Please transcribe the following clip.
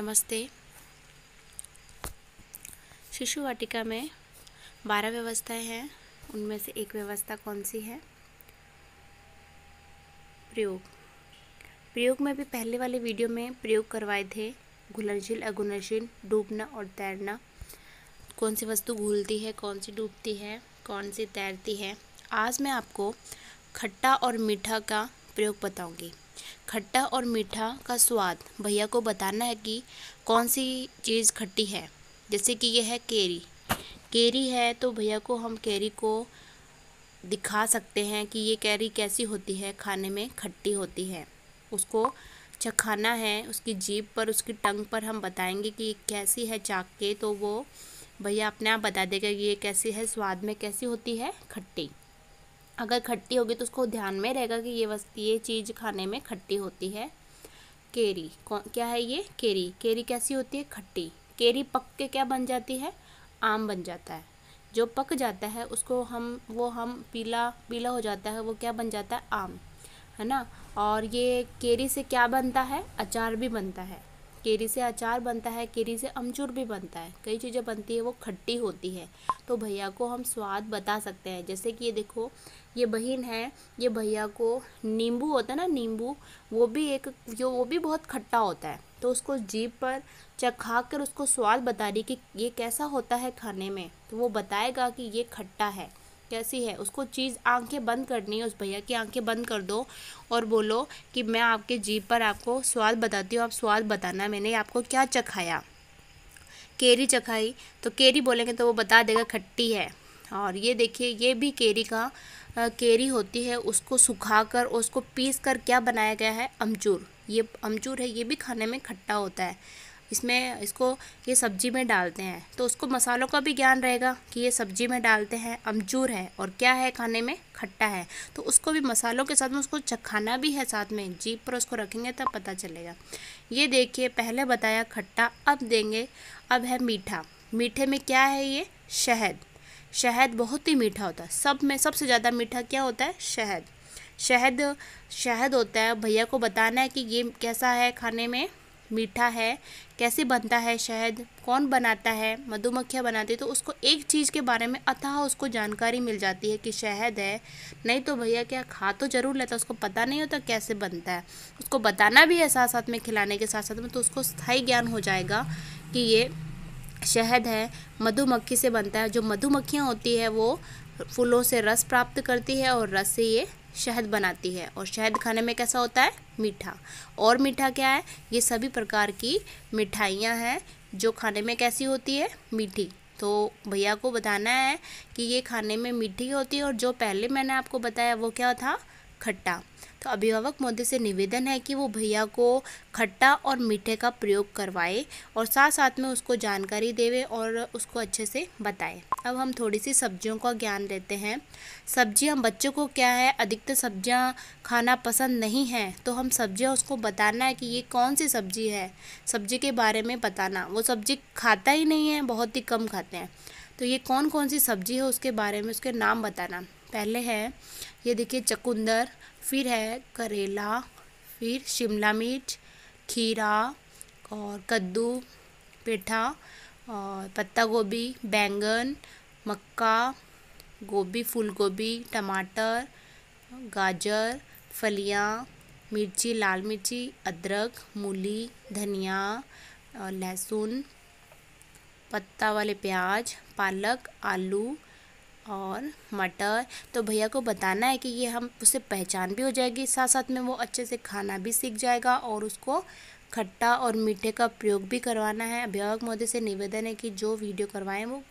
नमस्ते शिशु वाटिका में बारह व्यवस्थाएं हैं उनमें से एक व्यवस्था कौन सी है प्रयोग प्रयोग में भी पहले वाले वीडियो में प्रयोग करवाए थे घुलनशील अघुलनशील डूबना और तैरना कौन सी वस्तु घुलती है कौन सी डूबती है कौन सी तैरती है आज मैं आपको खट्टा और मीठा का प्रयोग बताऊंगी खट्टा और मीठा का स्वाद भैया को बताना है कि कौन सी चीज़ खट्टी है जैसे कि यह है केरी केरी है तो भैया को हम केरी को दिखा सकते हैं कि ये कैरी कैसी होती है खाने में खट्टी होती है उसको चखाना है उसकी जीप पर उसकी टंग पर हम बताएंगे कि कैसी है चाक के तो वो भैया अपने आप बता देगा कि ये कैसी है स्वाद में कैसी होती है खट्टी अगर खट्टी होगी तो उसको ध्यान में रहेगा कि ये वस्ती ये चीज़ खाने में खट्टी होती है केरी कौन क्या है ये केरी केरी कैसी होती है खट्टी केरी पक के क्या बन जाती है आम बन जाता है जो पक जाता है उसको हम वो हम पीला पीला हो जाता है वो क्या बन जाता है आम है ना और ये केरी से क्या बनता है अचार भी बनता है केरी से अचार बनता है केरी से अमचूर भी बनता है कई चीज़ें बनती है वो खट्टी होती है तो भैया को हम स्वाद बता सकते हैं जैसे कि ये देखो ये बहन है ये भैया को नींबू होता है ना नींबू वो भी एक जो वो भी बहुत खट्टा होता है तो उसको जीप पर चखा कर उसको स्वाद बता रही कि ये कैसा होता है खाने में तो वो बताएगा कि ये खट्टा है कैसी है उसको चीज़ आंखें बंद करनी है उस भैया की आंखें बंद कर दो और बोलो कि मैं आपके जीप पर आपको स्वाद बताती हूँ आप स्वाद बताना मैंने आपको क्या चखाया केरी चखाई तो केरी बोलेंगे तो वो बता देगा खट्टी है और ये देखिए ये भी केरी का आ, केरी होती है उसको सुखा कर उसको पीस कर क्या बनाया गया है अमचूर ये अमचूर है ये भी खाने में खट्टा होता है इसमें इसको ये सब्जी में डालते हैं तो उसको मसालों का भी ज्ञान रहेगा कि ये सब्जी में डालते हैं अमचूर है और क्या है खाने में खट्टा है तो उसको भी मसालों के साथ में उसको चखाना भी है साथ में जीप पर उसको रखेंगे तब पता चलेगा ये देखिए पहले बताया खट्टा अब देंगे अब है मीठा मीठे में क्या है ये शहद शहद बहुत ही मीठा होता है सब में सबसे ज़्यादा मीठा क्या होता है शहद शहद शहद होता है भैया को बताना है कि ये कैसा है खाने में मीठा है कैसे बनता है शहद कौन बनाता है मधुमक्खियाँ बनाती है तो उसको एक चीज़ के बारे में अथाह उसको जानकारी मिल जाती है कि शहद है नहीं तो भैया क्या खा तो ज़रूर लेता उसको पता नहीं होता कैसे बनता है उसको बताना भी है साथ साथ में खिलाने के साथ साथ में तो उसको स्थायी ज्ञान हो जाएगा कि ये शहद है मधुमक्खी से बनता है जो मधुमक्खियाँ होती है वो फूलों से रस प्राप्त करती है और रस से ये शहद बनाती है और शहद खाने में कैसा होता है मीठा और मीठा क्या है ये सभी प्रकार की मिठाइयाँ हैं जो खाने में कैसी होती है मीठी तो भैया को बताना है कि ये खाने में मीठी होती है और जो पहले मैंने आपको बताया वो क्या था खट्टा तो अभिभावक महोदय से निवेदन है कि वो भैया को खट्टा और मीठे का प्रयोग करवाए और साथ साथ में उसको जानकारी देवे और उसको अच्छे से बताए अब हम थोड़ी सी सब्जियों का ज्ञान देते हैं सब्जियां बच्चों को क्या है अधिकतर सब्जियां खाना पसंद नहीं है तो हम सब्जियां उसको बताना है कि ये कौन सी सब्जी है सब्जी के बारे में बताना वो सब्जी खाता ही नहीं है बहुत ही कम खाते हैं तो ये कौन कौन सी सब्जी है उसके बारे में उसके नाम बताना पहले है ये देखिए चकुंदर फिर है करेला फिर शिमला मिर्च खीरा और कद्दू पेठा और पत्ता गोभी बैंगन मक्का गोभी फूल गोभी टमाटर गाजर फलियाँ मिर्ची लाल मिर्ची अदरक मूली धनिया लहसुन पत्ता वाले प्याज पालक आलू और मटर तो भैया को बताना है कि ये हम उसे पहचान भी हो जाएगी साथ साथ में वो अच्छे से खाना भी सीख जाएगा और उसको खट्टा और मीठे का प्रयोग भी करवाना है अभिभावक महोदय से निवेदन है कि जो वीडियो करवाएं वो